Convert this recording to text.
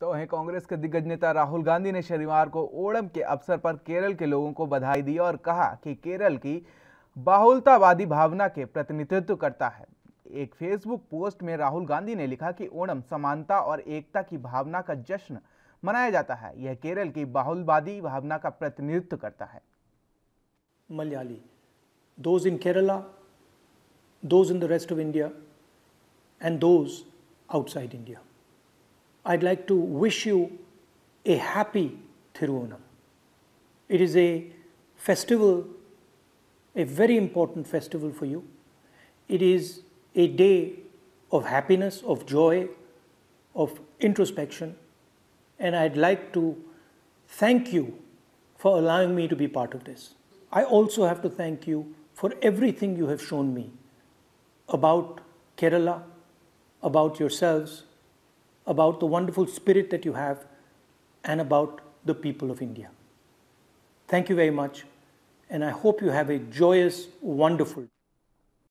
तो वहीं कांग्रेस के दिग्गज नेता राहुल गांधी ने शनिवार को ओणम के अवसर पर केरल के लोगों को बधाई दी और कहा कि केरल की बाहुलतावादी भावना के प्रतिनिधित्व करता है एक फेसबुक पोस्ट में राहुल गांधी ने लिखा कि ओणम समानता और एकता की भावना का जश्न मनाया जाता है यह केरल की बाहुलवादी भावना का प्रतिनिधित्व करता है Malayali those in Kerala those in the rest of India and those outside India I'd like to wish you a happy Thiruvanam. It is a festival, a very important festival for you. It is a day of happiness, of joy, of introspection, and I'd like to thank you for allowing me to be part of this. I also have to thank you for everything you have shown me about Kerala, about yourselves, about the wonderful spirit that you have and about the people of India. Thank you very much, and I hope you have a joyous, wonderful